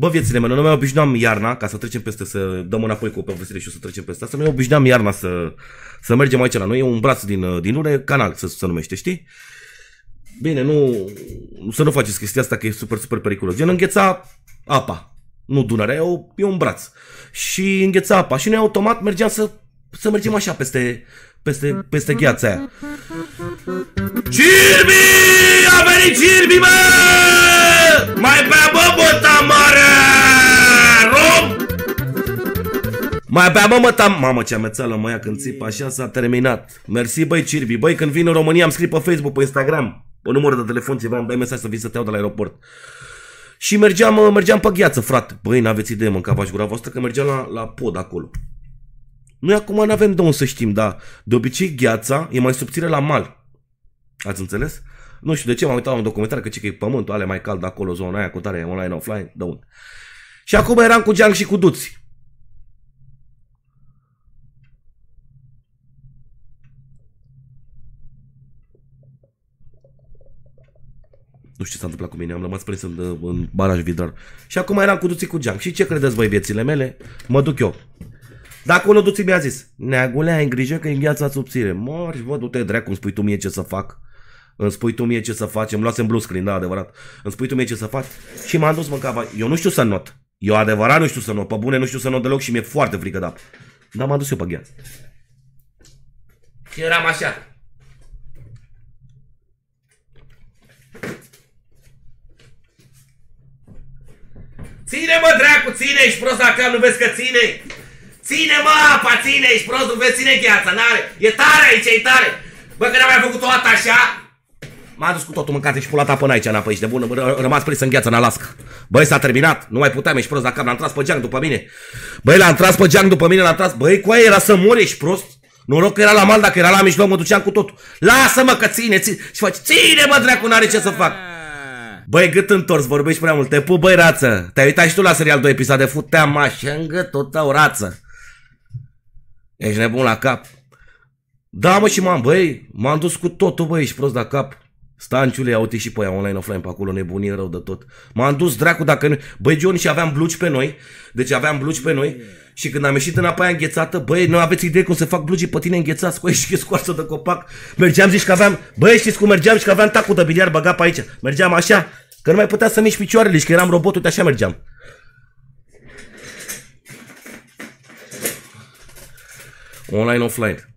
Bă, viețile mele, noi mai obișnuiam iarna, ca să trecem peste, să dăm înapoi cu o și o să trecem peste asta, noi obișnuiam iarna să, să mergem aici la noi, e un braț din, din ure, canal să se numește, știi? Bine, nu, să nu faceți chestia asta că e super, super periculos. Gen îngheța apa, nu Dunărea, e, o, e un braț. Și îngheța apa și noi automat mergeam să, să mergem așa peste, peste, peste gheața aia. Cirbi! A venit Cirbi, mă! Mai bea, mă, mă, tam... Mamă, ce amețeală, mă, ia când țip, așa s-a terminat. Mersi, băi, Cirbi. Băi, când vin în România, am scris pe Facebook, pe Instagram, pe numărul de telefon ceva, îmi dai mesaj să vin să te iau de la aeroport. Și mergeam, mergeam pe gheață, frate. Băi, n-aveți idee, mânca gura voastră, că mergeam la, la pod acolo. Noi acum nu avem de unde să știm, dar de obicei gheața e mai subțire la mal. Ați înțeles? Nu știu de ce, m-am uitat la un documentar că ce că e pământul, ale mai cald acolo, zona aia, cu tare, online, offline, de unde. Și acum eram cu Geang și cu Duți. Nu știu ce s-a întâmplat cu mine, am rămas prins în, în baraj vidrar. Și acum eram cu duții cu geam. Și ce credeți voi, viețile mele? Mă duc eu. Dacă unul duții mi-a zis, neagule, ai grijă că e gheața subțire. Mori, văd du-te dracu, îmi spui tu mie ce să fac. Îmi spui tu mie ce să faci, Îmi luasem blue screen, da, adevărat. Îmi spui tu mie ce să faci. Și m-am dus, mâncava. Eu nu știu să not. Eu adevărat nu știu să not. Pe bune nu știu să not deloc și mi-e foarte frică de da. apă. Dar m-am dus eu pe gheață. Și eram așa. Ține mă dracu, ține, ești prost dacă nu vezi că ține? Ține mă apa, ține, ești prost, nu vezi, ține gheața, n-are. E tare aici, e tare. Bă, că n-am mai făcut toată așa. M-a dus cu totul mâncat și pulata până aici am și de bun, rămas prins în gheață în Alaska. Băi, s-a terminat, nu mai puteam, ești prost dacă l-am tras pe geang după mine. Băi, l-am tras pe geang după mine, l-am tras, băi, cu aia era să mori, ești prost. Noroc că era la mal, dacă era la mijloc, mă duceam cu totul. Lasă-mă că ține, ține, și faci, ține mă dracu, n-are ce să fac. Băi, gât întors, vorbești prea mult. Te pup, băi, rață. Te-ai uitat și tu la serial 2 episoade. Futeam așa în tot tău, rață. Ești nebun la cap. Da, mă, și m-am, băi, m-am dus cu totul, băi, ești prost la cap. Stanciule, uite și pe aia online, offline, pe acolo, nebunie rău de tot. M-am dus dracu dacă nu... Băi, John, și aveam blugi pe noi, deci aveam blugi pe noi și când am ieșit apa aia înghețată, băi, nu aveți idee cum se fac blugi pe tine înghețați, cu și scoarsă de copac. Mergeam, zici că aveam... Băi, știți cum mergeam și că aveam tacul de biliar băgat pe aici. Mergeam așa, că nu mai putea să mișc picioarele și că eram robot, uite așa mergeam. Online, offline.